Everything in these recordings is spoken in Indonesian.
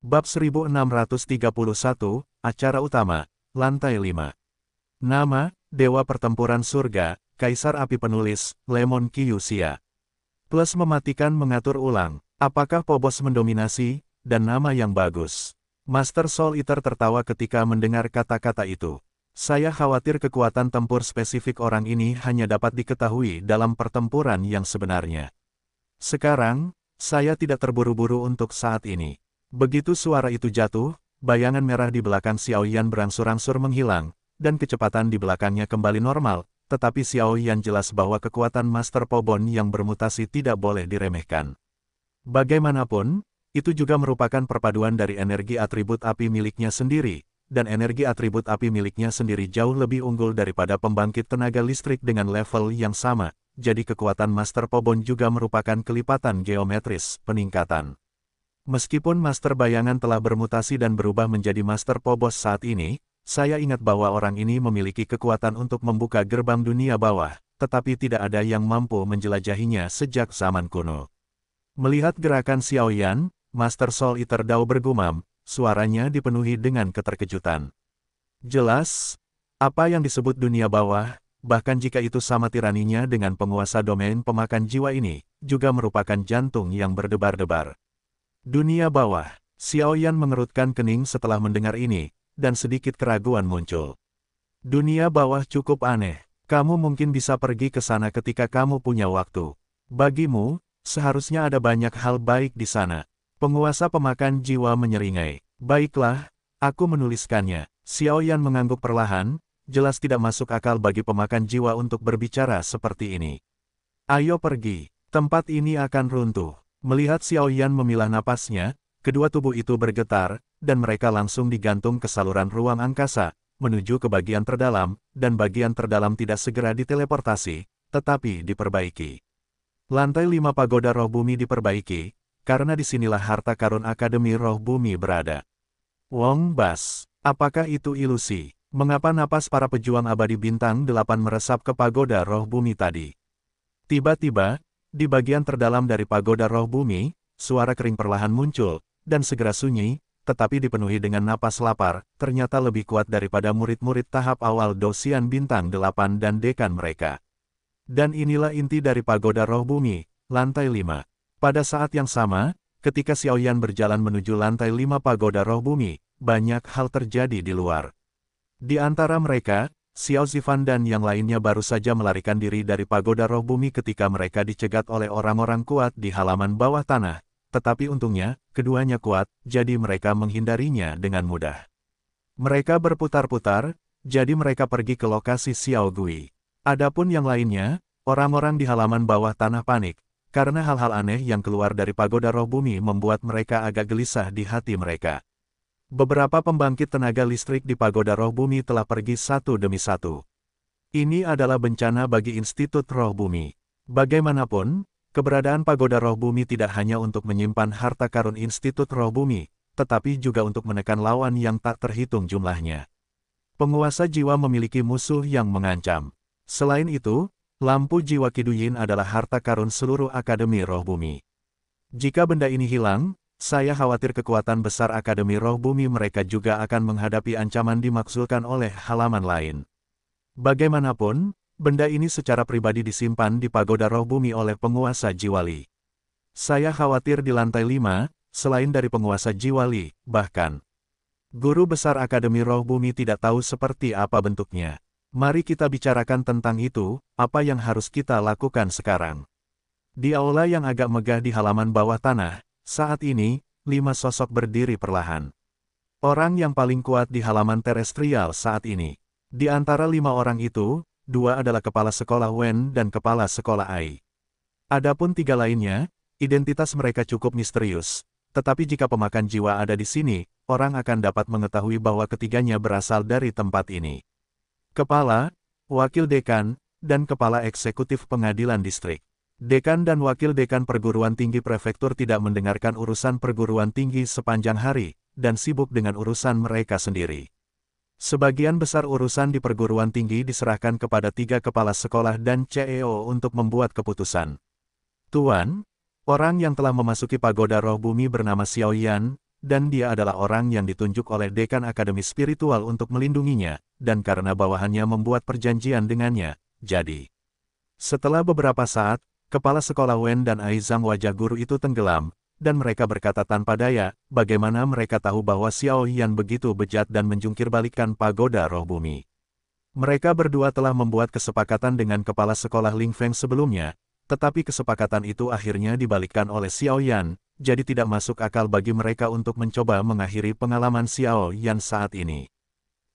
Bab 1631, Acara Utama, Lantai 5. Nama, Dewa Pertempuran Surga, Kaisar Api Penulis, Lemon Kiyusia. Plus mematikan mengatur ulang, apakah Pobos mendominasi, dan nama yang bagus. Master Soul Eater tertawa ketika mendengar kata-kata itu. Saya khawatir kekuatan tempur spesifik orang ini hanya dapat diketahui dalam pertempuran yang sebenarnya. Sekarang, saya tidak terburu-buru untuk saat ini. Begitu suara itu jatuh, bayangan merah di belakang Xiao Yan berangsur-angsur menghilang, dan kecepatan di belakangnya kembali normal, tetapi Xiao Yan jelas bahwa kekuatan Master Pobon yang bermutasi tidak boleh diremehkan. Bagaimanapun, itu juga merupakan perpaduan dari energi atribut api miliknya sendiri, dan energi atribut api miliknya sendiri jauh lebih unggul daripada pembangkit tenaga listrik dengan level yang sama, jadi kekuatan Master Pobon juga merupakan kelipatan geometris peningkatan. Meskipun Master Bayangan telah bermutasi dan berubah menjadi Master Pobos saat ini, saya ingat bahwa orang ini memiliki kekuatan untuk membuka gerbang dunia bawah, tetapi tidak ada yang mampu menjelajahinya sejak zaman kuno. Melihat gerakan Xiaoyan, Master Soul Eater Dao bergumam, suaranya dipenuhi dengan keterkejutan. Jelas, apa yang disebut dunia bawah, bahkan jika itu sama tiraninya dengan penguasa domain pemakan jiwa ini, juga merupakan jantung yang berdebar-debar. Dunia bawah, Xiao Yan mengerutkan kening setelah mendengar ini, dan sedikit keraguan muncul. Dunia bawah cukup aneh, kamu mungkin bisa pergi ke sana ketika kamu punya waktu. Bagimu, seharusnya ada banyak hal baik di sana. Penguasa pemakan jiwa menyeringai. Baiklah, aku menuliskannya. Xiao Yan mengangguk perlahan, jelas tidak masuk akal bagi pemakan jiwa untuk berbicara seperti ini. Ayo pergi, tempat ini akan runtuh. Melihat Xiao Yan memilah napasnya, kedua tubuh itu bergetar, dan mereka langsung digantung ke saluran ruang angkasa, menuju ke bagian terdalam, dan bagian terdalam tidak segera diteleportasi, tetapi diperbaiki. Lantai lima pagoda roh bumi diperbaiki, karena disinilah harta karun Akademi Roh Bumi berada. Wong Bas, apakah itu ilusi? Mengapa napas para pejuang abadi bintang delapan meresap ke pagoda roh bumi tadi? Tiba-tiba, di bagian terdalam dari pagoda roh bumi, suara kering perlahan muncul, dan segera sunyi, tetapi dipenuhi dengan napas lapar, ternyata lebih kuat daripada murid-murid tahap awal dosian bintang delapan dan dekan mereka. Dan inilah inti dari pagoda roh bumi, lantai lima. Pada saat yang sama, ketika Xiaoyan berjalan menuju lantai lima pagoda roh bumi, banyak hal terjadi di luar. Di antara mereka, Xiao Zifan dan yang lainnya baru saja melarikan diri dari pagoda roh bumi ketika mereka dicegat oleh orang-orang kuat di halaman bawah tanah. Tetapi untungnya, keduanya kuat, jadi mereka menghindarinya dengan mudah. Mereka berputar-putar, jadi mereka pergi ke lokasi Xiao Gui. Adapun yang lainnya, orang-orang di halaman bawah tanah panik, karena hal-hal aneh yang keluar dari pagoda roh bumi membuat mereka agak gelisah di hati mereka. Beberapa pembangkit tenaga listrik di Pagoda Roh Bumi telah pergi satu demi satu. Ini adalah bencana bagi Institut Roh Bumi. Bagaimanapun, keberadaan Pagoda Roh Bumi tidak hanya untuk menyimpan harta karun Institut Roh Bumi, tetapi juga untuk menekan lawan yang tak terhitung jumlahnya. Penguasa jiwa memiliki musuh yang mengancam. Selain itu, lampu jiwa Kiduyin adalah harta karun seluruh Akademi Roh Bumi. Jika benda ini hilang, saya khawatir kekuatan besar Akademi Roh Bumi mereka juga akan menghadapi ancaman dimaksudkan oleh halaman lain. Bagaimanapun, benda ini secara pribadi disimpan di pagoda roh bumi oleh penguasa Jiwali. Saya khawatir di lantai 5, selain dari penguasa Jiwali, bahkan guru besar Akademi Roh Bumi tidak tahu seperti apa bentuknya. Mari kita bicarakan tentang itu, apa yang harus kita lakukan sekarang. Di aula yang agak megah di halaman bawah tanah, saat ini, lima sosok berdiri perlahan. Orang yang paling kuat di halaman terestrial saat ini. Di antara lima orang itu, dua adalah kepala sekolah Wen dan kepala sekolah Ai. Adapun tiga lainnya, identitas mereka cukup misterius. Tetapi jika pemakan jiwa ada di sini, orang akan dapat mengetahui bahwa ketiganya berasal dari tempat ini. Kepala, Wakil Dekan, dan Kepala Eksekutif Pengadilan Distrik. Dekan dan wakil dekan perguruan tinggi prefektur tidak mendengarkan urusan perguruan tinggi sepanjang hari, dan sibuk dengan urusan mereka sendiri. Sebagian besar urusan di perguruan tinggi diserahkan kepada tiga kepala sekolah dan CEO untuk membuat keputusan. Tuan, orang yang telah memasuki pagoda roh bumi bernama xiao yan, dan dia adalah orang yang ditunjuk oleh dekan akademi spiritual untuk melindunginya, dan karena bawahannya membuat perjanjian dengannya, jadi. Setelah beberapa saat, Kepala sekolah Wen dan Aizang wajah guru itu tenggelam, dan mereka berkata tanpa daya, bagaimana mereka tahu bahwa Xiao Yan begitu bejat dan menjungkirbalikkan pagoda roh bumi. Mereka berdua telah membuat kesepakatan dengan kepala sekolah Ling Feng sebelumnya, tetapi kesepakatan itu akhirnya dibalikkan oleh Xiao Yan, jadi tidak masuk akal bagi mereka untuk mencoba mengakhiri pengalaman Xiao Yan saat ini.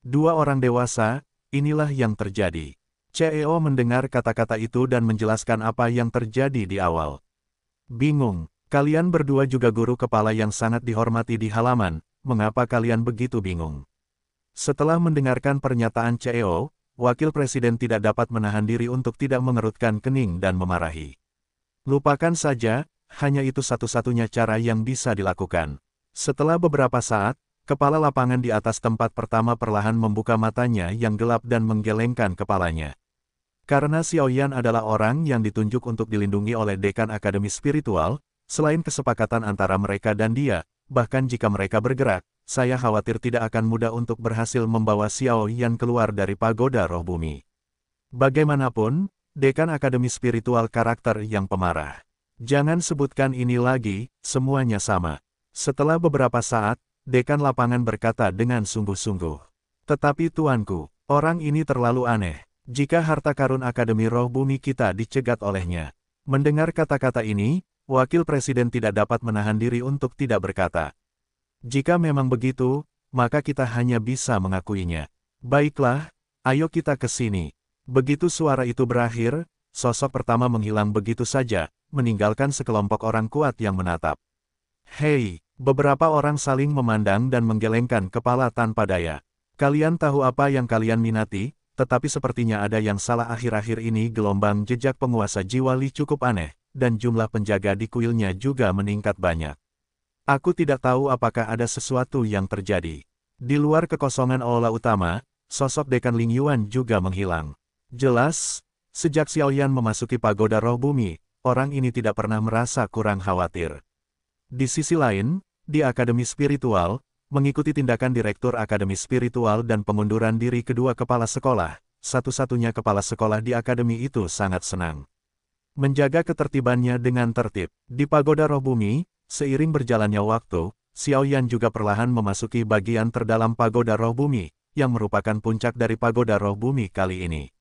Dua orang dewasa, inilah yang terjadi. CEO mendengar kata-kata itu dan menjelaskan apa yang terjadi di awal. Bingung, kalian berdua juga guru kepala yang sangat dihormati di halaman, mengapa kalian begitu bingung? Setelah mendengarkan pernyataan CEO, Wakil Presiden tidak dapat menahan diri untuk tidak mengerutkan kening dan memarahi. Lupakan saja, hanya itu satu-satunya cara yang bisa dilakukan. Setelah beberapa saat, kepala lapangan di atas tempat pertama perlahan membuka matanya yang gelap dan menggelengkan kepalanya. Karena Xiaoyan adalah orang yang ditunjuk untuk dilindungi oleh dekan akademi spiritual, selain kesepakatan antara mereka dan dia, bahkan jika mereka bergerak, saya khawatir tidak akan mudah untuk berhasil membawa Xiaoyan keluar dari pagoda roh bumi. Bagaimanapun, dekan akademi spiritual karakter yang pemarah. Jangan sebutkan ini lagi, semuanya sama. Setelah beberapa saat, dekan lapangan berkata dengan sungguh-sungguh. Tetapi tuanku, orang ini terlalu aneh jika harta karun Akademi Roh Bumi kita dicegat olehnya. Mendengar kata-kata ini, Wakil Presiden tidak dapat menahan diri untuk tidak berkata. Jika memang begitu, maka kita hanya bisa mengakuinya. Baiklah, ayo kita ke sini. Begitu suara itu berakhir, sosok pertama menghilang begitu saja, meninggalkan sekelompok orang kuat yang menatap. Hei, beberapa orang saling memandang dan menggelengkan kepala tanpa daya. Kalian tahu apa yang kalian minati? tetapi sepertinya ada yang salah akhir-akhir ini gelombang jejak penguasa jiwa Li cukup aneh, dan jumlah penjaga di kuilnya juga meningkat banyak. Aku tidak tahu apakah ada sesuatu yang terjadi. Di luar kekosongan aula utama, sosok Dekan Ling Yuan juga menghilang. Jelas, sejak Xiaoyan memasuki pagoda roh bumi, orang ini tidak pernah merasa kurang khawatir. Di sisi lain, di Akademi Spiritual, mengikuti tindakan Direktur Akademi Spiritual dan pengunduran diri kedua kepala sekolah, satu-satunya kepala sekolah di akademi itu sangat senang. Menjaga ketertibannya dengan tertib. Di Pagoda Roh Bumi, seiring berjalannya waktu, Xiao Yan juga perlahan memasuki bagian terdalam Pagoda Roh Bumi, yang merupakan puncak dari Pagoda Roh Bumi kali ini.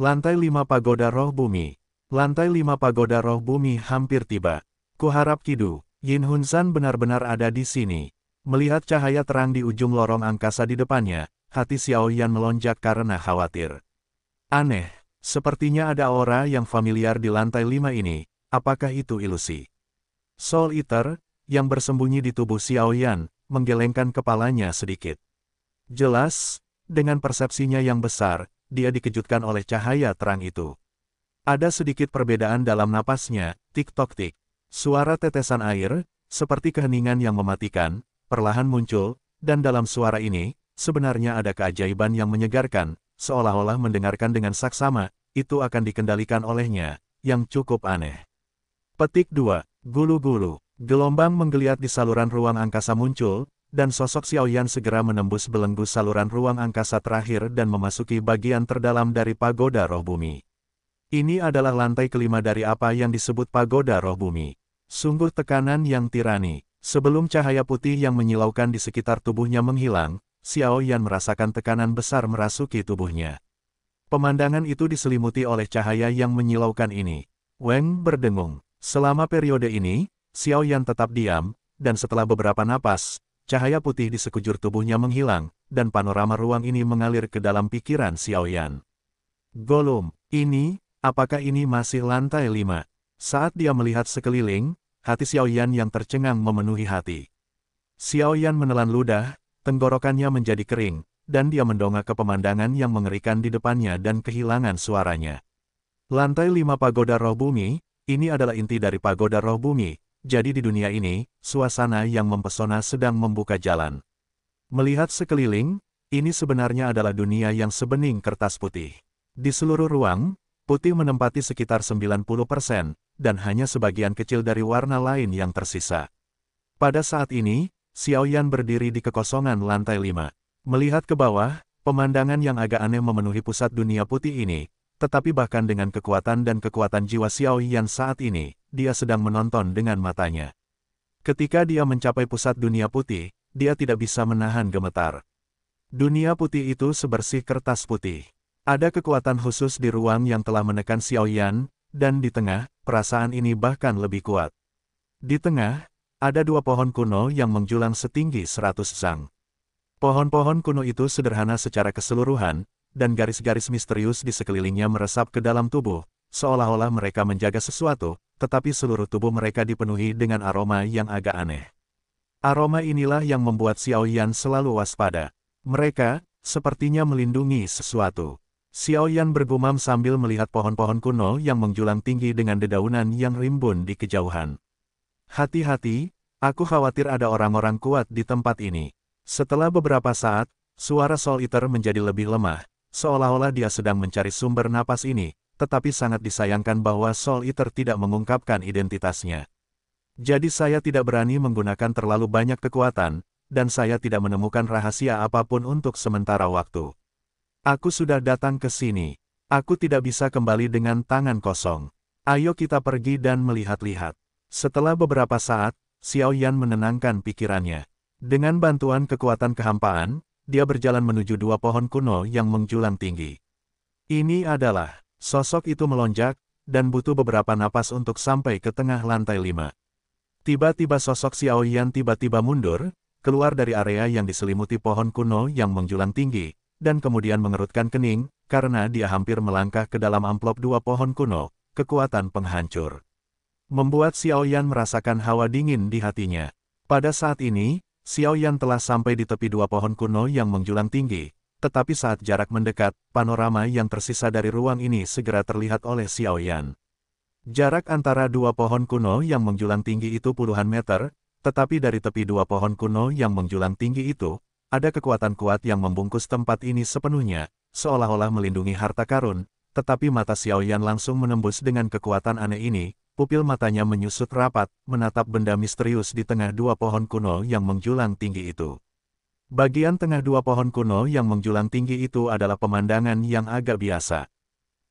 Lantai 5 Pagoda Roh Bumi Lantai 5 Pagoda Roh Bumi hampir tiba. Kuharap Kidu, Yin Hun San benar-benar ada di sini. Melihat cahaya terang di ujung lorong angkasa di depannya, hati Xiao Yan melonjak karena khawatir. Aneh, sepertinya ada aura yang familiar di lantai lima ini, apakah itu ilusi? Soul Eater, yang bersembunyi di tubuh Xiao Yan, menggelengkan kepalanya sedikit. Jelas, dengan persepsinya yang besar, dia dikejutkan oleh cahaya terang itu. Ada sedikit perbedaan dalam napasnya, tik-tok-tik. Suara tetesan air, seperti keheningan yang mematikan, perlahan muncul, dan dalam suara ini, sebenarnya ada keajaiban yang menyegarkan, seolah-olah mendengarkan dengan saksama, itu akan dikendalikan olehnya, yang cukup aneh. Petik 2. Gulu-gulu. Gelombang menggeliat di saluran ruang angkasa muncul, dan sosok Xiao Yan segera menembus belenggu saluran ruang angkasa terakhir dan memasuki bagian terdalam dari pagoda roh bumi. Ini adalah lantai kelima dari apa yang disebut pagoda roh bumi. Sungguh tekanan yang tirani. Sebelum cahaya putih yang menyilaukan di sekitar tubuhnya menghilang, Xiao Yan merasakan tekanan besar merasuki tubuhnya. Pemandangan itu diselimuti oleh cahaya yang menyilaukan ini. Weng berdengung. Selama periode ini, Xiao Yan tetap diam, dan setelah beberapa napas, cahaya putih di sekujur tubuhnya menghilang, dan panorama ruang ini mengalir ke dalam pikiran Xiao Yan. Golum, ini, apakah ini masih lantai lima? Saat dia melihat sekeliling, hati Xiaoyan yang tercengang memenuhi hati. Xiaoyan menelan ludah, tenggorokannya menjadi kering, dan dia mendongak ke pemandangan yang mengerikan di depannya dan kehilangan suaranya. Lantai lima pagoda roh bumi, ini adalah inti dari pagoda roh bumi, jadi di dunia ini, suasana yang mempesona sedang membuka jalan. Melihat sekeliling, ini sebenarnya adalah dunia yang sebening kertas putih. Di seluruh ruang, putih menempati sekitar 90 persen, dan hanya sebagian kecil dari warna lain yang tersisa. Pada saat ini, Xiaoyan berdiri di kekosongan lantai 5. Melihat ke bawah, pemandangan yang agak aneh memenuhi pusat dunia putih ini, tetapi bahkan dengan kekuatan dan kekuatan jiwa Xiaoyan saat ini, dia sedang menonton dengan matanya. Ketika dia mencapai pusat dunia putih, dia tidak bisa menahan gemetar. Dunia putih itu sebersih kertas putih. Ada kekuatan khusus di ruang yang telah menekan Xiaoyan, dan di tengah, perasaan ini bahkan lebih kuat. Di tengah, ada dua pohon kuno yang menjulang setinggi seratus sang. Pohon-pohon kuno itu sederhana secara keseluruhan, dan garis-garis misterius di sekelilingnya meresap ke dalam tubuh, seolah-olah mereka menjaga sesuatu, tetapi seluruh tubuh mereka dipenuhi dengan aroma yang agak aneh. Aroma inilah yang membuat Xiao Yan selalu waspada. Mereka, sepertinya melindungi sesuatu. Xiao Yan bergumam sambil melihat pohon-pohon kuno yang menjulang tinggi dengan dedaunan yang rimbun di kejauhan. Hati-hati, aku khawatir ada orang-orang kuat di tempat ini. Setelah beberapa saat, suara Soul Eater menjadi lebih lemah, seolah-olah dia sedang mencari sumber napas ini, tetapi sangat disayangkan bahwa Soul Eater tidak mengungkapkan identitasnya. Jadi saya tidak berani menggunakan terlalu banyak kekuatan, dan saya tidak menemukan rahasia apapun untuk sementara waktu. Aku sudah datang ke sini. Aku tidak bisa kembali dengan tangan kosong. Ayo kita pergi dan melihat-lihat. Setelah beberapa saat, Xiao Yan menenangkan pikirannya. Dengan bantuan kekuatan kehampaan, dia berjalan menuju dua pohon kuno yang menjulang tinggi. Ini adalah, sosok itu melonjak, dan butuh beberapa napas untuk sampai ke tengah lantai lima. Tiba-tiba sosok Xiao Yan tiba-tiba mundur, keluar dari area yang diselimuti pohon kuno yang menjulang tinggi, dan kemudian mengerutkan kening, karena dia hampir melangkah ke dalam amplop dua pohon kuno, kekuatan penghancur. Membuat Xiao Yan merasakan hawa dingin di hatinya. Pada saat ini, Xiao Yan telah sampai di tepi dua pohon kuno yang menjulang tinggi, tetapi saat jarak mendekat, panorama yang tersisa dari ruang ini segera terlihat oleh Xiao Yan. Jarak antara dua pohon kuno yang menjulang tinggi itu puluhan meter, tetapi dari tepi dua pohon kuno yang menjulang tinggi itu, ada kekuatan kuat yang membungkus tempat ini sepenuhnya, seolah-olah melindungi harta karun, tetapi mata Xiao Yan langsung menembus dengan kekuatan aneh ini, pupil matanya menyusut rapat, menatap benda misterius di tengah dua pohon kuno yang menjulang tinggi itu. Bagian tengah dua pohon kuno yang menjulang tinggi itu adalah pemandangan yang agak biasa.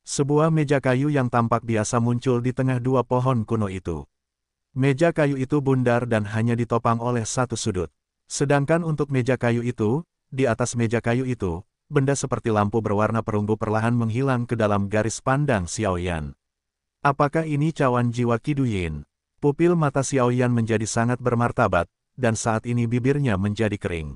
Sebuah meja kayu yang tampak biasa muncul di tengah dua pohon kuno itu. Meja kayu itu bundar dan hanya ditopang oleh satu sudut. Sedangkan untuk meja kayu itu, di atas meja kayu itu, benda seperti lampu berwarna perunggu perlahan menghilang ke dalam garis pandang Xiaoyan. Apakah ini cawan jiwa Kiduyin? Pupil mata Xiaoyan menjadi sangat bermartabat, dan saat ini bibirnya menjadi kering.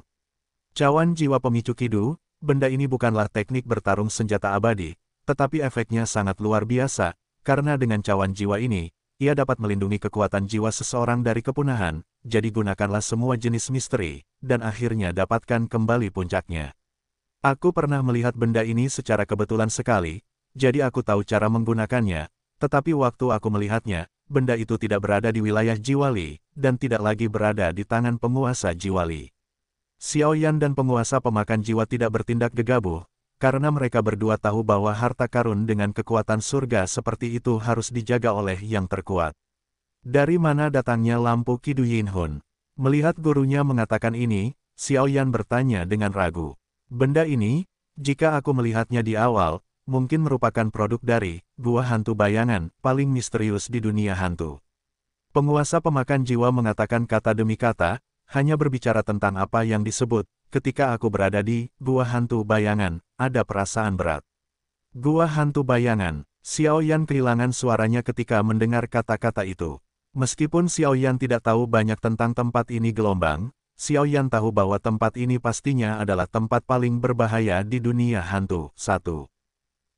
Cawan jiwa pemicu Kidu, benda ini bukanlah teknik bertarung senjata abadi, tetapi efeknya sangat luar biasa, karena dengan cawan jiwa ini, ia dapat melindungi kekuatan jiwa seseorang dari kepunahan, jadi gunakanlah semua jenis misteri, dan akhirnya dapatkan kembali puncaknya. Aku pernah melihat benda ini secara kebetulan sekali, jadi aku tahu cara menggunakannya, tetapi waktu aku melihatnya, benda itu tidak berada di wilayah Jiwali, dan tidak lagi berada di tangan penguasa Jiwali. Xiao Yan dan penguasa pemakan jiwa tidak bertindak gegabah, karena mereka berdua tahu bahwa harta karun dengan kekuatan surga seperti itu harus dijaga oleh yang terkuat. Dari mana datangnya lampu Kidu Yinhun? Melihat gurunya mengatakan ini, Xiao Yan bertanya dengan ragu. Benda ini, jika aku melihatnya di awal, mungkin merupakan produk dari gua hantu bayangan paling misterius di dunia hantu. Penguasa pemakan jiwa mengatakan kata demi kata, hanya berbicara tentang apa yang disebut ketika aku berada di gua hantu bayangan ada perasaan berat. Gua hantu bayangan, Xiao Yan kehilangan suaranya ketika mendengar kata-kata itu. Meskipun Xiao Yan tidak tahu banyak tentang tempat ini gelombang, Xiao Yan tahu bahwa tempat ini pastinya adalah tempat paling berbahaya di dunia hantu. 1.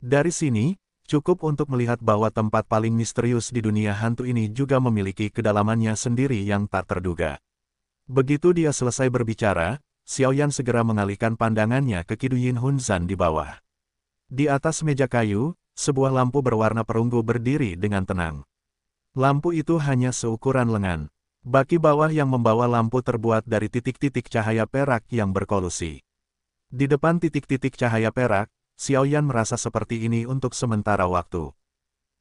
Dari sini, cukup untuk melihat bahwa tempat paling misterius di dunia hantu ini juga memiliki kedalamannya sendiri yang tak terduga. Begitu dia selesai berbicara, Xiaoyan segera mengalihkan pandangannya ke Kiduyin Hunzan di bawah. Di atas meja kayu, sebuah lampu berwarna perunggu berdiri dengan tenang. Lampu itu hanya seukuran lengan. Baki bawah yang membawa lampu terbuat dari titik-titik cahaya perak yang berkolusi. Di depan titik-titik cahaya perak, Xiaoyan merasa seperti ini untuk sementara waktu.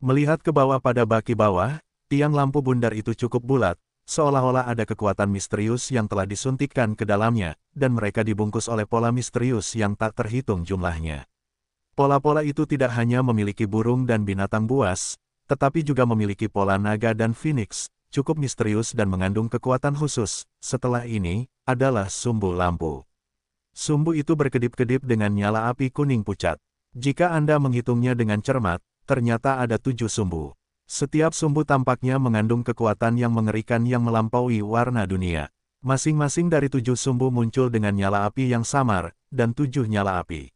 Melihat ke bawah pada baki bawah, tiang lampu bundar itu cukup bulat, seolah-olah ada kekuatan misterius yang telah disuntikkan ke dalamnya, dan mereka dibungkus oleh pola misterius yang tak terhitung jumlahnya. Pola-pola itu tidak hanya memiliki burung dan binatang buas, tetapi juga memiliki pola naga dan phoenix, cukup misterius dan mengandung kekuatan khusus, setelah ini, adalah sumbu lampu. Sumbu itu berkedip-kedip dengan nyala api kuning pucat. Jika Anda menghitungnya dengan cermat, ternyata ada tujuh sumbu. Setiap sumbu tampaknya mengandung kekuatan yang mengerikan yang melampaui warna dunia. Masing-masing dari tujuh sumbu muncul dengan nyala api yang samar, dan tujuh nyala api.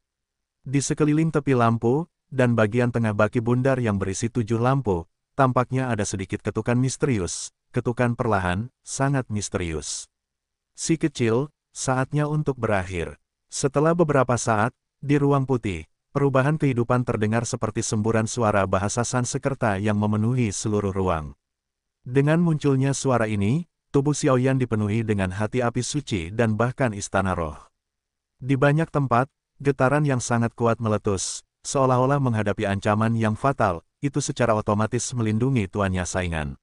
Di sekeliling tepi lampu, dan bagian tengah baki bundar yang berisi tujuh lampu, tampaknya ada sedikit ketukan misterius, ketukan perlahan, sangat misterius. Si kecil, saatnya untuk berakhir. Setelah beberapa saat, di ruang putih, Perubahan kehidupan terdengar seperti semburan suara bahasa Sansekerta yang memenuhi seluruh ruang. Dengan munculnya suara ini, tubuh Xiaoyan dipenuhi dengan hati api suci dan bahkan istana roh. Di banyak tempat, getaran yang sangat kuat meletus, seolah-olah menghadapi ancaman yang fatal, itu secara otomatis melindungi tuannya saingan.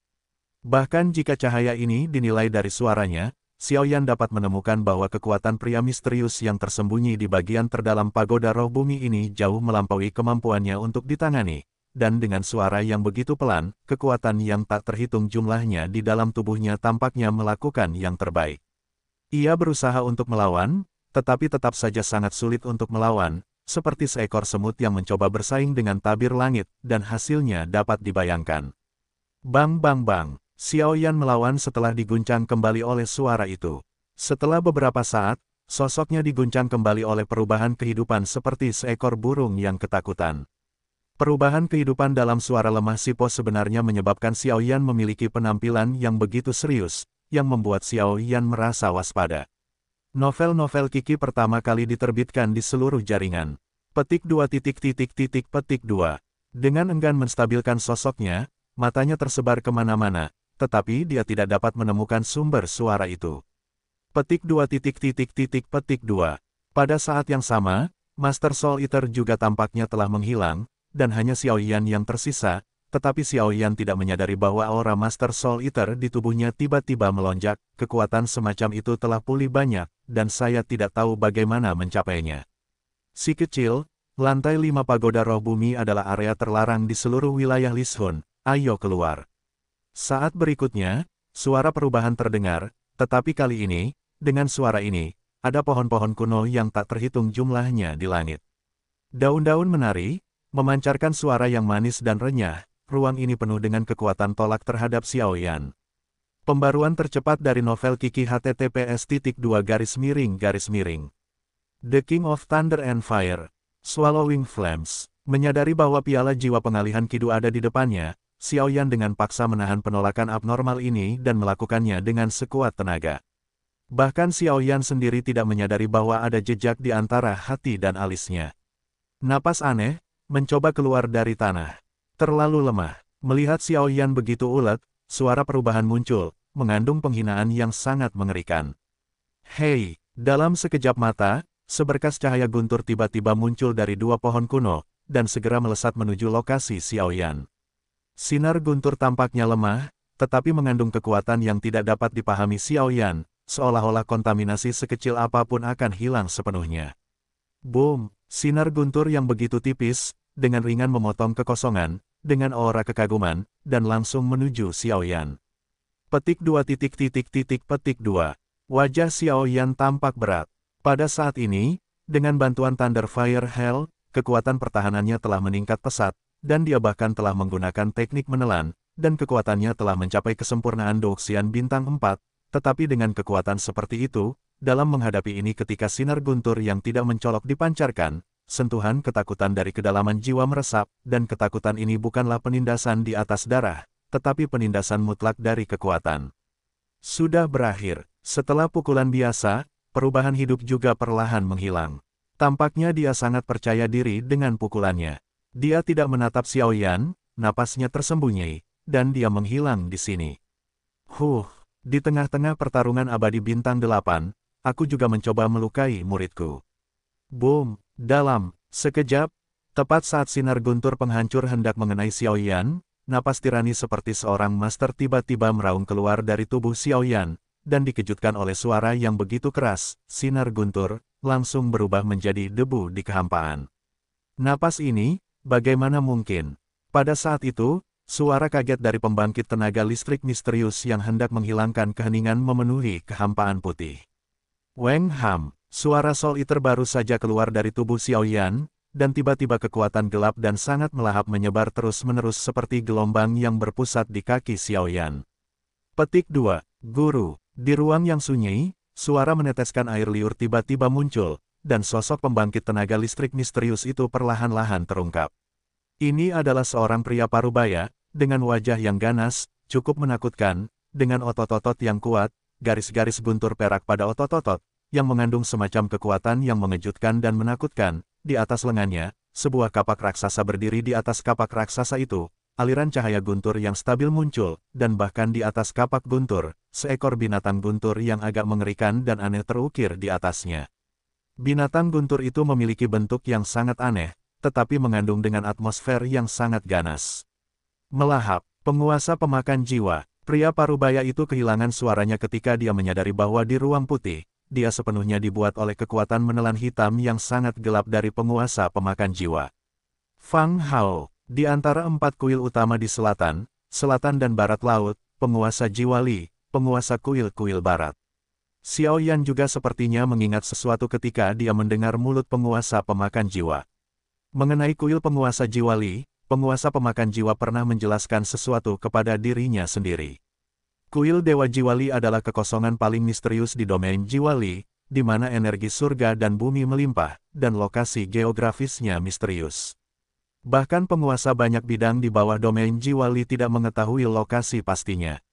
Bahkan jika cahaya ini dinilai dari suaranya, Xiaoyan dapat menemukan bahwa kekuatan pria misterius yang tersembunyi di bagian terdalam pagoda roh bumi ini jauh melampaui kemampuannya untuk ditangani, dan dengan suara yang begitu pelan, kekuatan yang tak terhitung jumlahnya di dalam tubuhnya tampaknya melakukan yang terbaik. Ia berusaha untuk melawan, tetapi tetap saja sangat sulit untuk melawan, seperti seekor semut yang mencoba bersaing dengan tabir langit, dan hasilnya dapat dibayangkan. Bang bang bang. Xiao Yan melawan setelah diguncang kembali oleh suara itu. Setelah beberapa saat, sosoknya diguncang kembali oleh perubahan kehidupan seperti seekor burung yang ketakutan. Perubahan kehidupan dalam suara lemah Sipo sebenarnya menyebabkan Xiao Yan memiliki penampilan yang begitu serius, yang membuat Xiao Yan merasa waspada. Novel-novel Kiki pertama kali diterbitkan di seluruh jaringan. Petik dua titik titik titik petik dua. Dengan enggan menstabilkan sosoknya, matanya tersebar kemana-mana, tetapi dia tidak dapat menemukan sumber suara itu. Petik dua titik titik titik petik dua. Pada saat yang sama, Master Soul Eater juga tampaknya telah menghilang, dan hanya Xiao Yan yang tersisa, tetapi Xiao Yan tidak menyadari bahwa aura Master Soul Eater di tubuhnya tiba-tiba melonjak, kekuatan semacam itu telah pulih banyak, dan saya tidak tahu bagaimana mencapainya. Si kecil, lantai lima pagoda roh bumi adalah area terlarang di seluruh wilayah Lishun, ayo keluar. Saat berikutnya, suara perubahan terdengar, tetapi kali ini, dengan suara ini, ada pohon-pohon kuno yang tak terhitung jumlahnya di langit. Daun-daun menari, memancarkan suara yang manis dan renyah, ruang ini penuh dengan kekuatan tolak terhadap Xiaoyan. Pembaruan tercepat dari novel Kiki https titik garis miring garis miring. The King of Thunder and Fire, Swallowing Flames, menyadari bahwa piala jiwa pengalihan Kidu ada di depannya, Xiao Yan dengan paksa menahan penolakan abnormal ini dan melakukannya dengan sekuat tenaga. Bahkan Xiao Yan sendiri tidak menyadari bahwa ada jejak di antara hati dan alisnya. Napas aneh, mencoba keluar dari tanah. Terlalu lemah. Melihat Xiao Yan begitu ulet, suara perubahan muncul, mengandung penghinaan yang sangat mengerikan. Hei, dalam sekejap mata, seberkas cahaya guntur tiba-tiba muncul dari dua pohon kuno, dan segera melesat menuju lokasi Xiao Yan. Sinar guntur tampaknya lemah, tetapi mengandung kekuatan yang tidak dapat dipahami Xiaoyan, seolah-olah kontaminasi sekecil apapun akan hilang sepenuhnya. Boom, sinar guntur yang begitu tipis, dengan ringan memotong kekosongan, dengan aura kekaguman, dan langsung menuju Xiaoyan. Petik dua titik titik titik petik dua. Wajah Xiaoyan tampak berat. Pada saat ini, dengan bantuan Thunder Fire Hell, kekuatan pertahanannya telah meningkat pesat, dan dia bahkan telah menggunakan teknik menelan, dan kekuatannya telah mencapai kesempurnaan doksian bintang 4, tetapi dengan kekuatan seperti itu, dalam menghadapi ini ketika sinar guntur yang tidak mencolok dipancarkan, sentuhan ketakutan dari kedalaman jiwa meresap, dan ketakutan ini bukanlah penindasan di atas darah, tetapi penindasan mutlak dari kekuatan. Sudah berakhir, setelah pukulan biasa, perubahan hidup juga perlahan menghilang. Tampaknya dia sangat percaya diri dengan pukulannya. Dia tidak menatap Xiao Yan, napasnya tersembunyi, dan dia menghilang di sini. Huh, di tengah-tengah pertarungan abadi bintang delapan, aku juga mencoba melukai muridku. Boom, dalam, sekejap, tepat saat sinar guntur penghancur hendak mengenai Xiao Yan, napas tirani seperti seorang master tiba-tiba meraung keluar dari tubuh Xiao Yan, dan dikejutkan oleh suara yang begitu keras, sinar guntur, langsung berubah menjadi debu di kehampaan. Napas ini, Bagaimana mungkin? Pada saat itu, suara kaget dari pembangkit tenaga listrik misterius yang hendak menghilangkan keheningan memenuhi kehampaan putih. Weng Ham, suara Sol Eater baru saja keluar dari tubuh Xiao Yan, dan tiba-tiba kekuatan gelap dan sangat melahap menyebar terus-menerus seperti gelombang yang berpusat di kaki Xiao Yan. Petik 2. Guru, di ruang yang sunyi, suara meneteskan air liur tiba-tiba muncul, dan sosok pembangkit tenaga listrik misterius itu perlahan-lahan terungkap. Ini adalah seorang pria parubaya, dengan wajah yang ganas, cukup menakutkan, dengan otot-otot yang kuat, garis-garis buntur perak pada otot-otot, yang mengandung semacam kekuatan yang mengejutkan dan menakutkan, di atas lengannya, sebuah kapak raksasa berdiri di atas kapak raksasa itu, aliran cahaya guntur yang stabil muncul, dan bahkan di atas kapak guntur, seekor binatang guntur yang agak mengerikan dan aneh terukir di atasnya. Binatang guntur itu memiliki bentuk yang sangat aneh, tetapi mengandung dengan atmosfer yang sangat ganas. Melahap, penguasa pemakan jiwa, pria parubaya itu kehilangan suaranya ketika dia menyadari bahwa di ruang putih, dia sepenuhnya dibuat oleh kekuatan menelan hitam yang sangat gelap dari penguasa pemakan jiwa. Fang Hao, di antara empat kuil utama di selatan, selatan dan barat laut, penguasa jiwa Li, penguasa kuil-kuil barat. Xiao Yan juga sepertinya mengingat sesuatu ketika dia mendengar mulut penguasa pemakan jiwa. Mengenai kuil penguasa jiwa Li, penguasa pemakan jiwa pernah menjelaskan sesuatu kepada dirinya sendiri. Kuil Dewa Jiwa Li adalah kekosongan paling misterius di domain Jiwa Li, di mana energi surga dan bumi melimpah, dan lokasi geografisnya misterius. Bahkan penguasa banyak bidang di bawah domain Jiwa Li tidak mengetahui lokasi pastinya.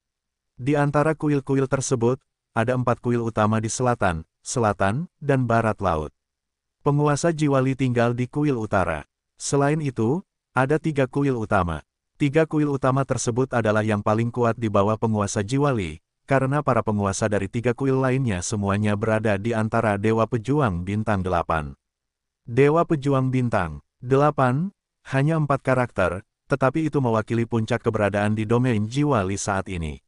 Di antara kuil-kuil tersebut, ada empat kuil utama di selatan, selatan, dan barat laut. Penguasa Jiwali tinggal di kuil utara. Selain itu, ada tiga kuil utama. Tiga kuil utama tersebut adalah yang paling kuat di bawah penguasa Jiwali, karena para penguasa dari tiga kuil lainnya semuanya berada di antara Dewa Pejuang Bintang 8. Dewa Pejuang Bintang 8 hanya empat karakter, tetapi itu mewakili puncak keberadaan di domain Jiwali saat ini.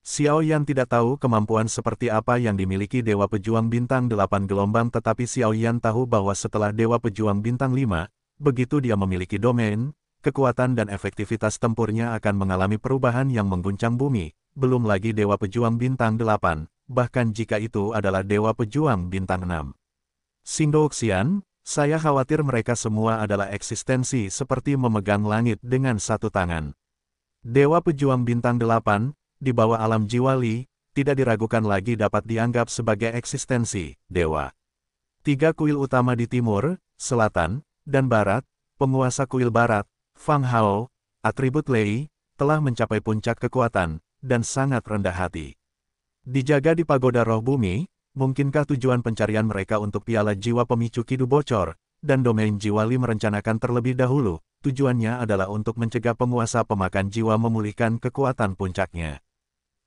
Xiao Yan tidak tahu kemampuan seperti apa yang dimiliki Dewa Pejuang Bintang 8 Gelombang tetapi Xiao Yan tahu bahwa setelah Dewa Pejuang Bintang 5, begitu dia memiliki domain, kekuatan dan efektivitas tempurnya akan mengalami perubahan yang mengguncang bumi, belum lagi Dewa Pejuang Bintang 8, bahkan jika itu adalah Dewa Pejuang Bintang 6. Singdo Xian, saya khawatir mereka semua adalah eksistensi seperti memegang langit dengan satu tangan. Dewa Pejuang Bintang 8, di bawah alam jiwa Li, tidak diragukan lagi dapat dianggap sebagai eksistensi, dewa. Tiga kuil utama di timur, selatan, dan barat, penguasa kuil barat, Fang Hao, atribut Lei, telah mencapai puncak kekuatan, dan sangat rendah hati. Dijaga di pagoda roh bumi, mungkinkah tujuan pencarian mereka untuk piala jiwa pemicu kidu bocor, dan domain jiwa Li merencanakan terlebih dahulu, tujuannya adalah untuk mencegah penguasa pemakan jiwa memulihkan kekuatan puncaknya.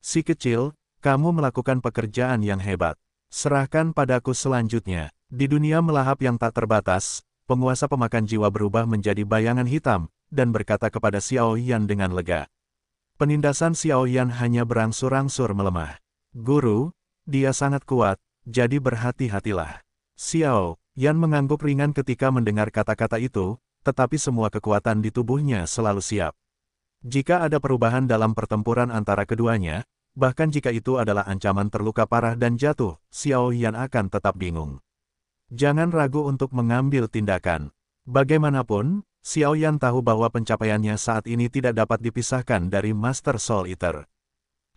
Si kecil, kamu melakukan pekerjaan yang hebat. Serahkan padaku selanjutnya. Di dunia melahap yang tak terbatas, penguasa pemakan jiwa berubah menjadi bayangan hitam, dan berkata kepada Xiao Yan dengan lega. Penindasan Xiao Yan hanya berangsur-angsur melemah. Guru, dia sangat kuat, jadi berhati-hatilah. Xiao Yan mengangguk ringan ketika mendengar kata-kata itu, tetapi semua kekuatan di tubuhnya selalu siap. Jika ada perubahan dalam pertempuran antara keduanya, bahkan jika itu adalah ancaman terluka parah dan jatuh, Xiao Yan akan tetap bingung. Jangan ragu untuk mengambil tindakan. Bagaimanapun, Xiao Yan tahu bahwa pencapaiannya saat ini tidak dapat dipisahkan dari Master Soul Eater.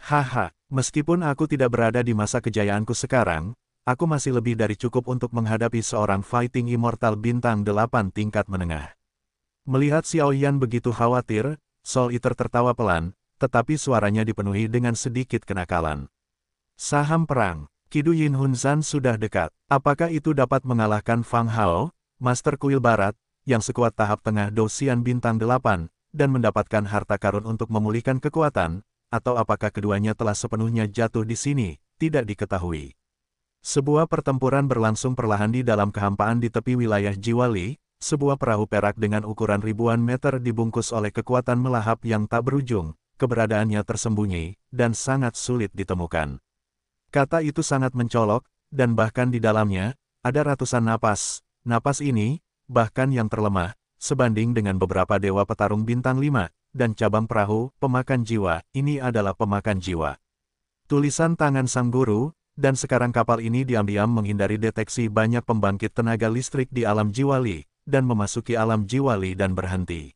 Haha, meskipun aku tidak berada di masa kejayaanku sekarang, aku masih lebih dari cukup untuk menghadapi seorang fighting immortal bintang delapan tingkat menengah. Melihat Xiao Yan begitu khawatir, Soul Eater tertawa pelan, tetapi suaranya dipenuhi dengan sedikit kenakalan. Saham perang, Kidu Yin Hun Zan sudah dekat. Apakah itu dapat mengalahkan Fang Hao, Master Kuil Barat, yang sekuat tahap tengah dosian bintang Delapan, dan mendapatkan harta karun untuk memulihkan kekuatan, atau apakah keduanya telah sepenuhnya jatuh di sini, tidak diketahui. Sebuah pertempuran berlangsung perlahan di dalam kehampaan di tepi wilayah Jiwali, sebuah perahu perak dengan ukuran ribuan meter dibungkus oleh kekuatan melahap yang tak berujung, keberadaannya tersembunyi, dan sangat sulit ditemukan. Kata itu sangat mencolok, dan bahkan di dalamnya, ada ratusan napas. Napas ini, bahkan yang terlemah, sebanding dengan beberapa dewa petarung bintang lima dan cabang perahu, pemakan jiwa, ini adalah pemakan jiwa. Tulisan tangan sang guru, dan sekarang kapal ini diam-diam menghindari deteksi banyak pembangkit tenaga listrik di alam jiwali, dan memasuki alam jiwali dan berhenti.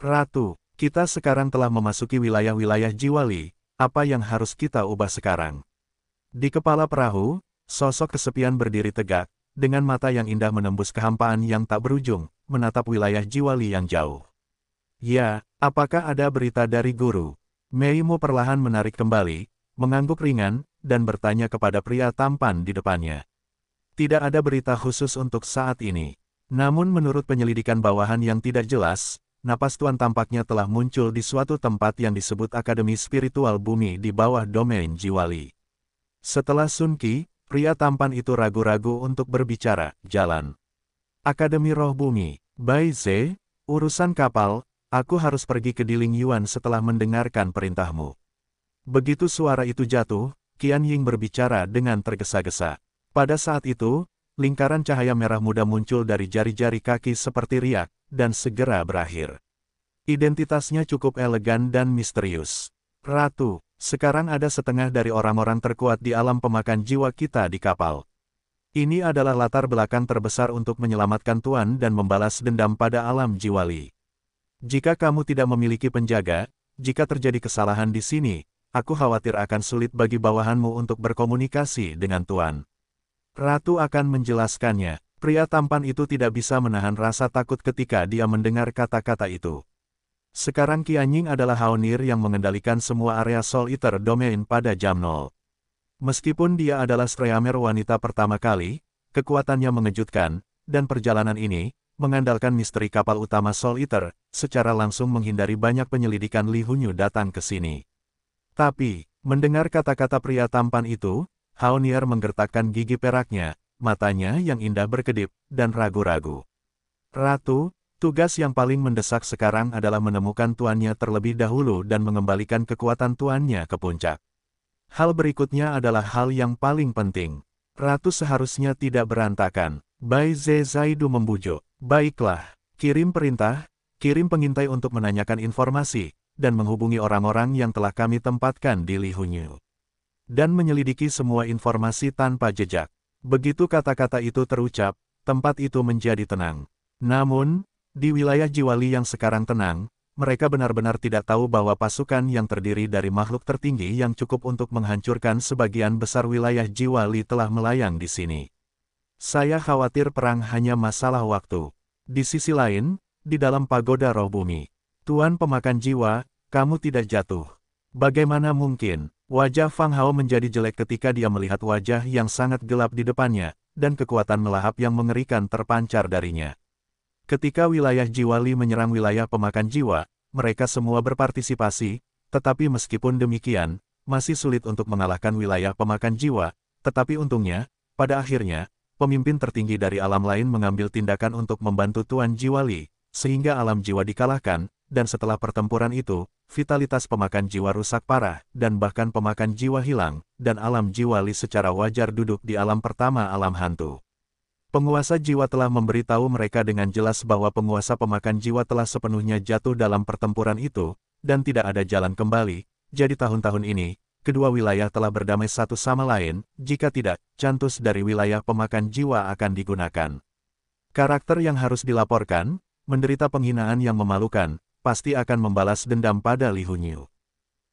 Ratu, kita sekarang telah memasuki wilayah-wilayah Jiwali, apa yang harus kita ubah sekarang? Di kepala perahu, sosok kesepian berdiri tegak, dengan mata yang indah menembus kehampaan yang tak berujung, menatap wilayah Jiwali yang jauh. Ya, apakah ada berita dari guru? Meimu perlahan menarik kembali, mengangguk ringan, dan bertanya kepada pria tampan di depannya. Tidak ada berita khusus untuk saat ini. Namun menurut penyelidikan bawahan yang tidak jelas, napas Tuan tampaknya telah muncul di suatu tempat yang disebut Akademi Spiritual Bumi di bawah domain Jiwali. Setelah Sun Qi, pria tampan itu ragu-ragu untuk berbicara, jalan. Akademi Roh Bumi, Bai Ze, urusan kapal, aku harus pergi ke Diling Yuan setelah mendengarkan perintahmu. Begitu suara itu jatuh, Qian Ying berbicara dengan tergesa-gesa. Pada saat itu, lingkaran cahaya merah muda muncul dari jari-jari kaki seperti riak, dan segera berakhir. Identitasnya cukup elegan dan misterius. Ratu, sekarang ada setengah dari orang-orang terkuat di alam pemakan jiwa kita di kapal. Ini adalah latar belakang terbesar untuk menyelamatkan Tuan dan membalas dendam pada alam jiwali. Jika kamu tidak memiliki penjaga, jika terjadi kesalahan di sini, aku khawatir akan sulit bagi bawahanmu untuk berkomunikasi dengan Tuan. Ratu akan menjelaskannya. Pria tampan itu tidak bisa menahan rasa takut ketika dia mendengar kata-kata itu. Sekarang Qianying adalah Haonir yang mengendalikan semua area Soul Eater Domain pada jam 0. Meskipun dia adalah streamer wanita pertama kali, kekuatannya mengejutkan, dan perjalanan ini, mengandalkan misteri kapal utama Soul Eater, secara langsung menghindari banyak penyelidikan Li Hunyu datang ke sini. Tapi, mendengar kata-kata pria tampan itu, Haonier menggertakkan gigi peraknya, matanya yang indah berkedip, dan ragu-ragu. Ratu, tugas yang paling mendesak sekarang adalah menemukan tuannya terlebih dahulu dan mengembalikan kekuatan tuannya ke puncak. Hal berikutnya adalah hal yang paling penting. Ratu seharusnya tidak berantakan. Bai Zaidu membujuk. Baiklah, kirim perintah, kirim pengintai untuk menanyakan informasi, dan menghubungi orang-orang yang telah kami tempatkan di Lihunyu dan menyelidiki semua informasi tanpa jejak. Begitu kata-kata itu terucap, tempat itu menjadi tenang. Namun, di wilayah Jiwali yang sekarang tenang, mereka benar-benar tidak tahu bahwa pasukan yang terdiri dari makhluk tertinggi yang cukup untuk menghancurkan sebagian besar wilayah Jiwali telah melayang di sini. Saya khawatir perang hanya masalah waktu. Di sisi lain, di dalam pagoda roh bumi, Tuan pemakan jiwa, kamu tidak jatuh. Bagaimana mungkin? Wajah Fang Hao menjadi jelek ketika dia melihat wajah yang sangat gelap di depannya, dan kekuatan melahap yang mengerikan terpancar darinya. Ketika wilayah jiwa Li menyerang wilayah pemakan jiwa, mereka semua berpartisipasi, tetapi meskipun demikian, masih sulit untuk mengalahkan wilayah pemakan jiwa, tetapi untungnya, pada akhirnya, pemimpin tertinggi dari alam lain mengambil tindakan untuk membantu Tuan Jiwali, sehingga alam jiwa dikalahkan, dan setelah pertempuran itu, vitalitas pemakan jiwa rusak parah, dan bahkan pemakan jiwa hilang, dan alam jiwa Li secara wajar duduk di alam pertama alam hantu. Penguasa jiwa telah memberitahu mereka dengan jelas bahwa penguasa pemakan jiwa telah sepenuhnya jatuh dalam pertempuran itu, dan tidak ada jalan kembali, jadi tahun-tahun ini, kedua wilayah telah berdamai satu sama lain, jika tidak, cantus dari wilayah pemakan jiwa akan digunakan. Karakter yang harus dilaporkan, menderita penghinaan yang memalukan, pasti akan membalas dendam pada Li Hunyu.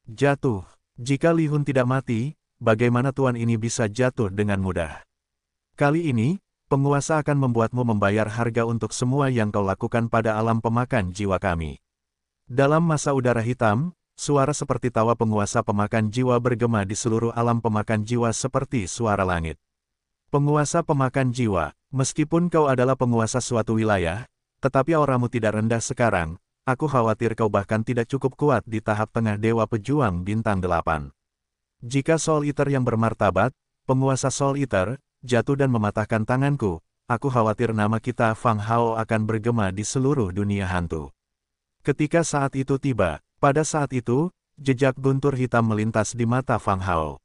Jatuh. Jika Li Hun tidak mati, bagaimana tuan ini bisa jatuh dengan mudah? Kali ini, penguasa akan membuatmu membayar harga untuk semua yang kau lakukan pada alam pemakan jiwa kami. Dalam masa udara hitam, suara seperti tawa penguasa pemakan jiwa bergema di seluruh alam pemakan jiwa seperti suara langit. Penguasa pemakan jiwa, meskipun kau adalah penguasa suatu wilayah, tetapi auramu tidak rendah sekarang, aku khawatir kau bahkan tidak cukup kuat di tahap tengah Dewa Pejuang Bintang 8. Jika Soul Eater yang bermartabat, penguasa Soul Eater, jatuh dan mematahkan tanganku, aku khawatir nama kita Fang Hao akan bergema di seluruh dunia hantu. Ketika saat itu tiba, pada saat itu, jejak guntur hitam melintas di mata Fang Hao.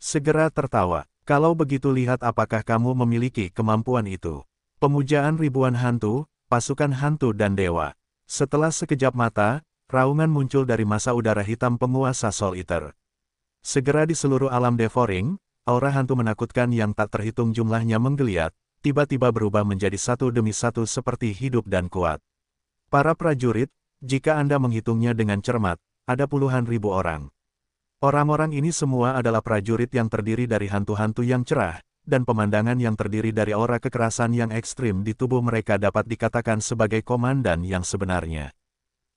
Segera tertawa, kalau begitu lihat apakah kamu memiliki kemampuan itu. Pemujaan ribuan hantu, pasukan hantu dan dewa. Setelah sekejap mata, raungan muncul dari masa udara hitam penguasa Soul Eater. Segera di seluruh alam Devoring, aura hantu menakutkan yang tak terhitung jumlahnya menggeliat, tiba-tiba berubah menjadi satu demi satu seperti hidup dan kuat. Para prajurit, jika Anda menghitungnya dengan cermat, ada puluhan ribu orang. Orang-orang ini semua adalah prajurit yang terdiri dari hantu-hantu yang cerah, dan pemandangan yang terdiri dari aura kekerasan yang ekstrim di tubuh mereka dapat dikatakan sebagai komandan yang sebenarnya.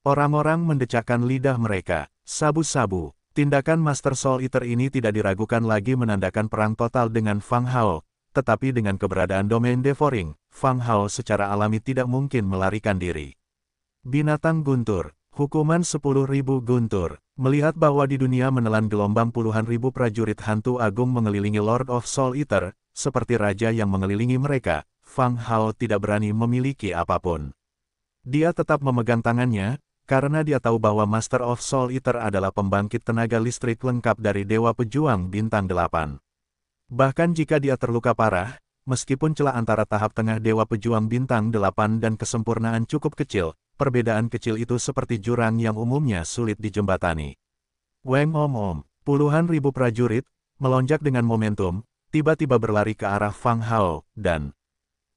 Orang-orang mendecakkan lidah mereka, sabu-sabu. Tindakan Master Soul Eater ini tidak diragukan lagi menandakan perang total dengan Fang Hao, tetapi dengan keberadaan domain devouring, Fang Hao secara alami tidak mungkin melarikan diri. Binatang guntur, Hukuman 10.000 guntur, melihat bahwa di dunia menelan gelombang puluhan ribu prajurit hantu agung mengelilingi Lord of Soul Eater, seperti raja yang mengelilingi mereka, Fang Hao tidak berani memiliki apapun. Dia tetap memegang tangannya, karena dia tahu bahwa Master of Soul Eater adalah pembangkit tenaga listrik lengkap dari Dewa Pejuang Bintang Delapan. Bahkan jika dia terluka parah, Meskipun celah antara tahap tengah Dewa Pejuang Bintang 8 dan kesempurnaan cukup kecil, perbedaan kecil itu seperti jurang yang umumnya sulit dijembatani. Weng om om, puluhan ribu prajurit, melonjak dengan momentum, tiba-tiba berlari ke arah Fang Hao, dan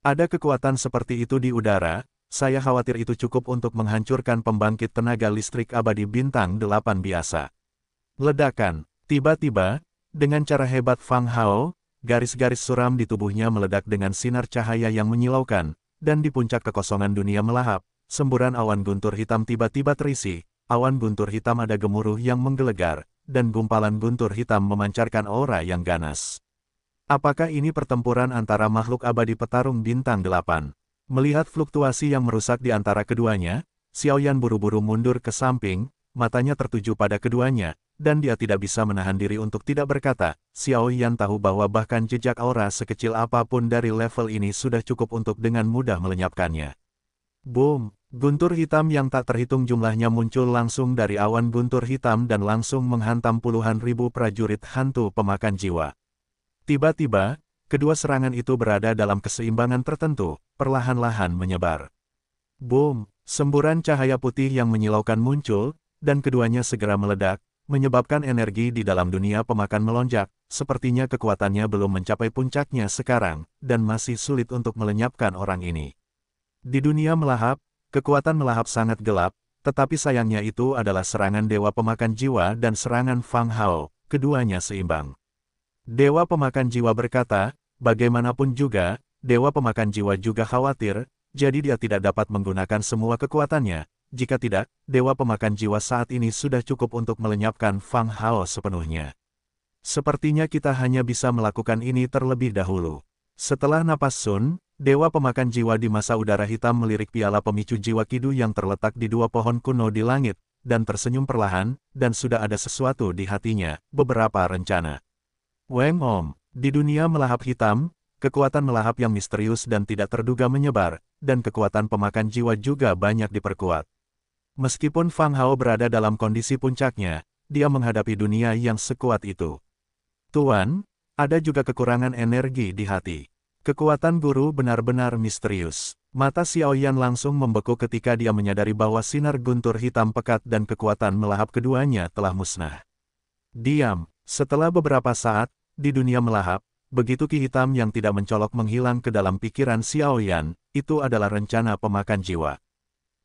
ada kekuatan seperti itu di udara, saya khawatir itu cukup untuk menghancurkan pembangkit tenaga listrik abadi bintang 8 biasa. Ledakan, tiba-tiba, dengan cara hebat Fang Hao, garis-garis suram di tubuhnya meledak dengan sinar cahaya yang menyilaukan, dan di puncak kekosongan dunia melahap, semburan awan guntur hitam tiba-tiba terisi, awan guntur hitam ada gemuruh yang menggelegar, dan gumpalan guntur hitam memancarkan aura yang ganas. Apakah ini pertempuran antara makhluk abadi petarung bintang delapan? Melihat fluktuasi yang merusak di antara keduanya, Xiaoyan buru-buru mundur ke samping, matanya tertuju pada keduanya, dan dia tidak bisa menahan diri untuk tidak berkata, Xiao Yan tahu bahwa bahkan jejak aura sekecil apapun dari level ini sudah cukup untuk dengan mudah melenyapkannya. Boom! Guntur hitam yang tak terhitung jumlahnya muncul langsung dari awan guntur hitam dan langsung menghantam puluhan ribu prajurit hantu pemakan jiwa. Tiba-tiba, kedua serangan itu berada dalam keseimbangan tertentu, perlahan-lahan menyebar. Boom! Semburan cahaya putih yang menyilaukan muncul, dan keduanya segera meledak, menyebabkan energi di dalam dunia pemakan melonjak, sepertinya kekuatannya belum mencapai puncaknya sekarang, dan masih sulit untuk melenyapkan orang ini. Di dunia melahap, kekuatan melahap sangat gelap, tetapi sayangnya itu adalah serangan Dewa Pemakan Jiwa dan serangan Fang Hao, keduanya seimbang. Dewa Pemakan Jiwa berkata, bagaimanapun juga, Dewa Pemakan Jiwa juga khawatir, jadi dia tidak dapat menggunakan semua kekuatannya, jika tidak, Dewa Pemakan Jiwa saat ini sudah cukup untuk melenyapkan Fang Hao sepenuhnya. Sepertinya kita hanya bisa melakukan ini terlebih dahulu. Setelah napas Sun, Dewa Pemakan Jiwa di masa udara hitam melirik piala pemicu jiwa kidu yang terletak di dua pohon kuno di langit, dan tersenyum perlahan, dan sudah ada sesuatu di hatinya, beberapa rencana. Weng Om, di dunia melahap hitam, kekuatan melahap yang misterius dan tidak terduga menyebar, dan kekuatan pemakan jiwa juga banyak diperkuat. Meskipun Fang Hao berada dalam kondisi puncaknya, dia menghadapi dunia yang sekuat itu. Tuan, ada juga kekurangan energi di hati. Kekuatan guru benar-benar misterius. Mata Xiaoyan langsung membeku ketika dia menyadari bahwa sinar guntur hitam pekat dan kekuatan melahap keduanya telah musnah. Diam, setelah beberapa saat, di dunia melahap, begitu ki hitam yang tidak mencolok menghilang ke dalam pikiran Xiaoyan, itu adalah rencana pemakan jiwa.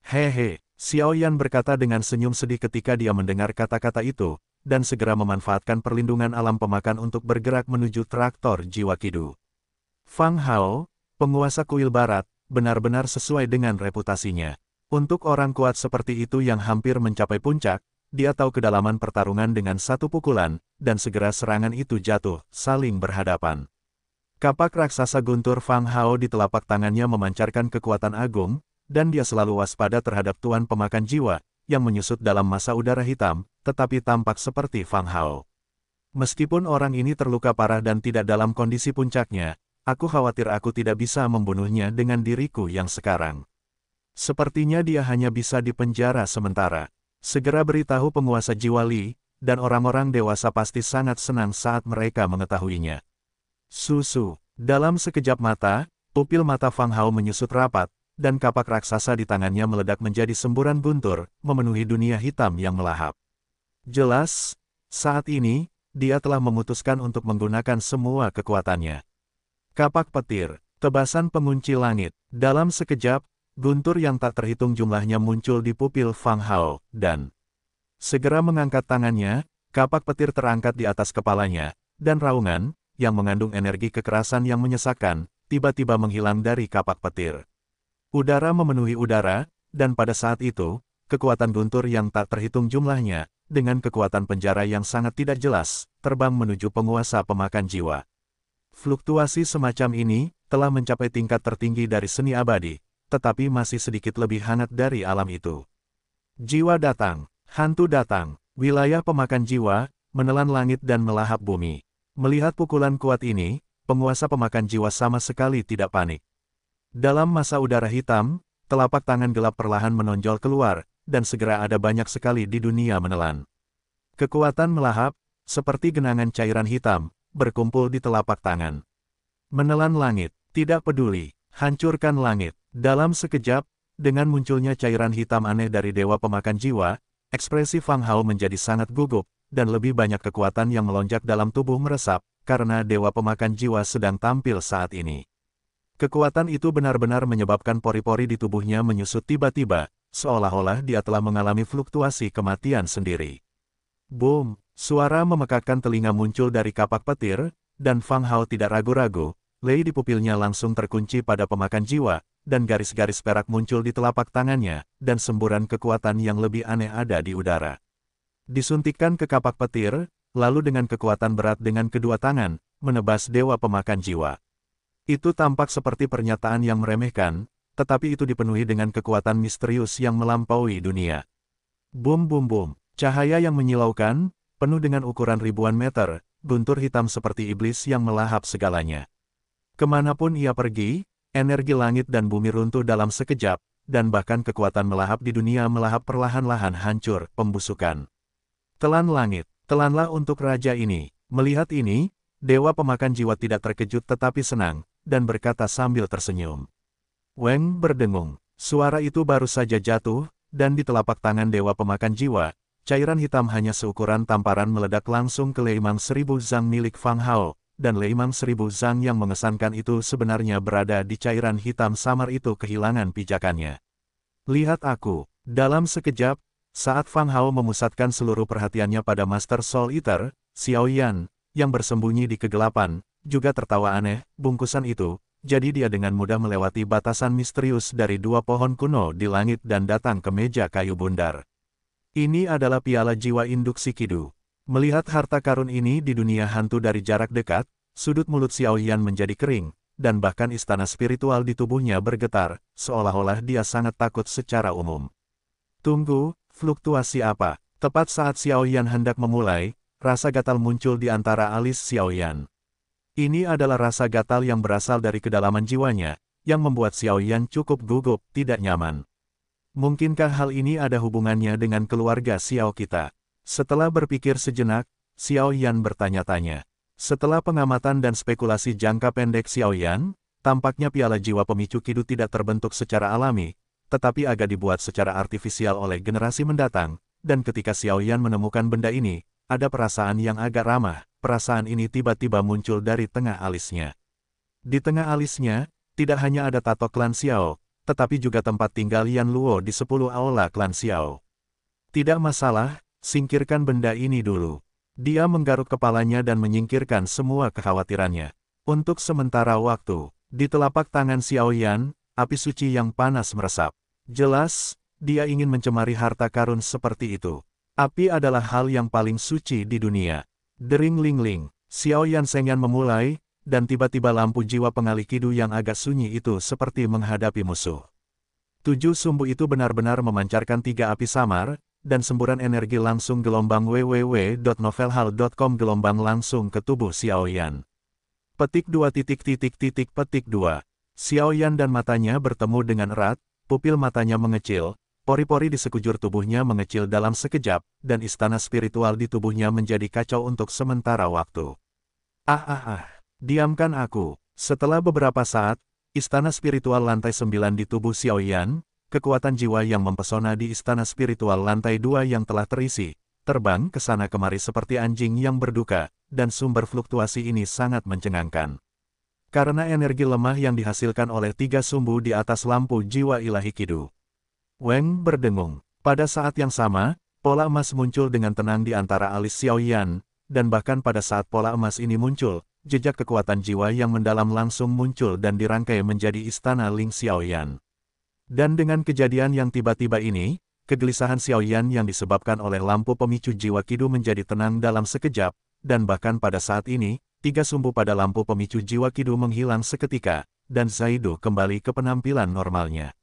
Hehe, Xiao Yan berkata dengan senyum sedih ketika dia mendengar kata-kata itu, dan segera memanfaatkan perlindungan alam pemakan untuk bergerak menuju traktor Jiwa Kidu. Fang Hao, penguasa kuil barat, benar-benar sesuai dengan reputasinya. Untuk orang kuat seperti itu yang hampir mencapai puncak, dia tahu kedalaman pertarungan dengan satu pukulan, dan segera serangan itu jatuh, saling berhadapan. Kapak raksasa guntur Fang Hao di telapak tangannya memancarkan kekuatan agung, dan dia selalu waspada terhadap Tuan Pemakan Jiwa, yang menyusut dalam masa udara hitam, tetapi tampak seperti Fang Hao. Meskipun orang ini terluka parah dan tidak dalam kondisi puncaknya, aku khawatir aku tidak bisa membunuhnya dengan diriku yang sekarang. Sepertinya dia hanya bisa dipenjara sementara. Segera beritahu penguasa Jiwa Li, dan orang-orang dewasa pasti sangat senang saat mereka mengetahuinya. Susu, dalam sekejap mata, pupil mata Fang Hao menyusut rapat, dan kapak raksasa di tangannya meledak menjadi semburan buntur, memenuhi dunia hitam yang melahap. Jelas, saat ini, dia telah memutuskan untuk menggunakan semua kekuatannya. Kapak petir, tebasan pengunci langit, dalam sekejap, guntur yang tak terhitung jumlahnya muncul di pupil Fang Hao, dan segera mengangkat tangannya, kapak petir terangkat di atas kepalanya, dan raungan, yang mengandung energi kekerasan yang menyesakkan, tiba-tiba menghilang dari kapak petir. Udara memenuhi udara, dan pada saat itu, kekuatan guntur yang tak terhitung jumlahnya, dengan kekuatan penjara yang sangat tidak jelas, terbang menuju penguasa pemakan jiwa. Fluktuasi semacam ini, telah mencapai tingkat tertinggi dari seni abadi, tetapi masih sedikit lebih hangat dari alam itu. Jiwa datang, hantu datang, wilayah pemakan jiwa, menelan langit dan melahap bumi. Melihat pukulan kuat ini, penguasa pemakan jiwa sama sekali tidak panik. Dalam masa udara hitam, telapak tangan gelap perlahan menonjol keluar, dan segera ada banyak sekali di dunia menelan. Kekuatan melahap, seperti genangan cairan hitam, berkumpul di telapak tangan. Menelan langit, tidak peduli, hancurkan langit. Dalam sekejap, dengan munculnya cairan hitam aneh dari Dewa Pemakan Jiwa, ekspresi Fang Hao menjadi sangat gugup, dan lebih banyak kekuatan yang melonjak dalam tubuh meresap, karena Dewa Pemakan Jiwa sedang tampil saat ini. Kekuatan itu benar-benar menyebabkan pori-pori di tubuhnya menyusut tiba-tiba, seolah-olah dia telah mengalami fluktuasi kematian sendiri. Boom! Suara memekakkan telinga muncul dari kapak petir, dan Fang Hao tidak ragu-ragu, lei di pupilnya langsung terkunci pada pemakan jiwa, dan garis-garis perak muncul di telapak tangannya, dan semburan kekuatan yang lebih aneh ada di udara. Disuntikkan ke kapak petir, lalu dengan kekuatan berat dengan kedua tangan, menebas dewa pemakan jiwa. Itu tampak seperti pernyataan yang meremehkan, tetapi itu dipenuhi dengan kekuatan misterius yang melampaui dunia. Bum bum bum, cahaya yang menyilaukan, penuh dengan ukuran ribuan meter, guntur hitam seperti iblis yang melahap segalanya. Kemanapun ia pergi, energi langit dan bumi runtuh dalam sekejap, dan bahkan kekuatan melahap di dunia melahap perlahan-lahan hancur, pembusukan. Telan langit, telanlah untuk raja ini. Melihat ini, Dewa Pemakan Jiwa tidak terkejut tetapi senang, dan berkata sambil tersenyum. Weng berdengung, suara itu baru saja jatuh, dan di telapak tangan Dewa Pemakan Jiwa, cairan hitam hanya seukuran tamparan meledak langsung ke Leimang Seribu zhang milik Fang Hao, dan Leimang Seribu zhang yang mengesankan itu sebenarnya berada di cairan hitam samar itu kehilangan pijakannya. Lihat aku, dalam sekejap, saat Fang Hao memusatkan seluruh perhatiannya pada Master Soul Eater, Xiao Yan, yang bersembunyi di kegelapan, juga tertawa aneh, bungkusan itu, jadi dia dengan mudah melewati batasan misterius dari dua pohon kuno di langit dan datang ke meja kayu bundar. Ini adalah piala jiwa induk Sikidu. Melihat harta karun ini di dunia hantu dari jarak dekat, sudut mulut Xiao Yan menjadi kering, dan bahkan istana spiritual di tubuhnya bergetar, seolah-olah dia sangat takut secara umum. Tunggu, fluktuasi apa? Tepat saat Xiao Yan hendak memulai, rasa gatal muncul di antara alis Xiao Yan. Ini adalah rasa gatal yang berasal dari kedalaman jiwanya, yang membuat Xiao Yan cukup gugup, tidak nyaman. Mungkinkah hal ini ada hubungannya dengan keluarga Xiao kita? Setelah berpikir sejenak, Xiao Yan bertanya-tanya. Setelah pengamatan dan spekulasi jangka pendek Xiao Yan, tampaknya piala jiwa pemicu Kidu tidak terbentuk secara alami, tetapi agak dibuat secara artifisial oleh generasi mendatang, dan ketika Xiao Yan menemukan benda ini, ada perasaan yang agak ramah, perasaan ini tiba-tiba muncul dari tengah alisnya. Di tengah alisnya, tidak hanya ada tato klan Xiao, tetapi juga tempat tinggal Yan Luo di 10 aula klan Xiao. Tidak masalah, singkirkan benda ini dulu. Dia menggaruk kepalanya dan menyingkirkan semua kekhawatirannya. Untuk sementara waktu, di telapak tangan Xiao Yan, api suci yang panas meresap. Jelas, dia ingin mencemari harta karun seperti itu. Api adalah hal yang paling suci di dunia. Dering Ling Ling, Xiao Yan Sengyan memulai, dan tiba-tiba lampu jiwa pengalih kidu yang agak sunyi itu seperti menghadapi musuh. Tujuh sumbu itu benar-benar memancarkan tiga api samar, dan semburan energi langsung gelombang www.novelhal.com gelombang langsung ke tubuh Xiao Yan. Petik dua titik titik titik petik dua. Xiao Yan dan matanya bertemu dengan erat, pupil matanya mengecil, Pori-pori di sekujur tubuhnya mengecil dalam sekejap, dan istana spiritual di tubuhnya menjadi kacau untuk sementara waktu. Ah ah ah, diamkan aku. Setelah beberapa saat, istana spiritual lantai sembilan di tubuh Xiaoyan, kekuatan jiwa yang mempesona di istana spiritual lantai 2 yang telah terisi, terbang ke sana kemari seperti anjing yang berduka, dan sumber fluktuasi ini sangat mencengangkan. Karena energi lemah yang dihasilkan oleh tiga sumbu di atas lampu jiwa ilahi Kidu, Weng berdengung. Pada saat yang sama, pola emas muncul dengan tenang di antara alis Xiao Yan, dan bahkan pada saat pola emas ini muncul, jejak kekuatan jiwa yang mendalam langsung muncul dan dirangkai menjadi istana Ling Xiao Yan. Dan dengan kejadian yang tiba-tiba ini, kegelisahan Xiao Yan yang disebabkan oleh lampu pemicu jiwa Kidu menjadi tenang dalam sekejap, dan bahkan pada saat ini, tiga sumbu pada lampu pemicu jiwa Kidu menghilang seketika, dan Zaidu kembali ke penampilan normalnya.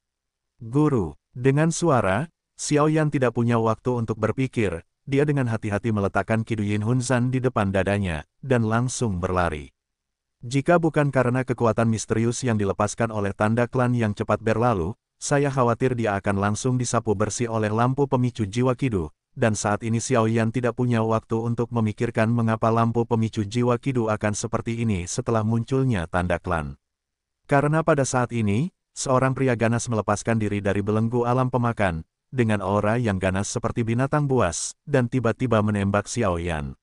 Guru, dengan suara, Xiao Yan tidak punya waktu untuk berpikir, dia dengan hati-hati meletakkan Kiduyin Hunzan di depan dadanya, dan langsung berlari. Jika bukan karena kekuatan misterius yang dilepaskan oleh tanda klan yang cepat berlalu, saya khawatir dia akan langsung disapu bersih oleh lampu pemicu jiwa Kidu, dan saat ini Xiao Yan tidak punya waktu untuk memikirkan mengapa lampu pemicu jiwa Kidu akan seperti ini setelah munculnya tanda klan. Karena pada saat ini, seorang pria ganas melepaskan diri dari belenggu alam pemakan, dengan aura yang ganas seperti binatang buas, dan tiba-tiba menembak Xiaoyan.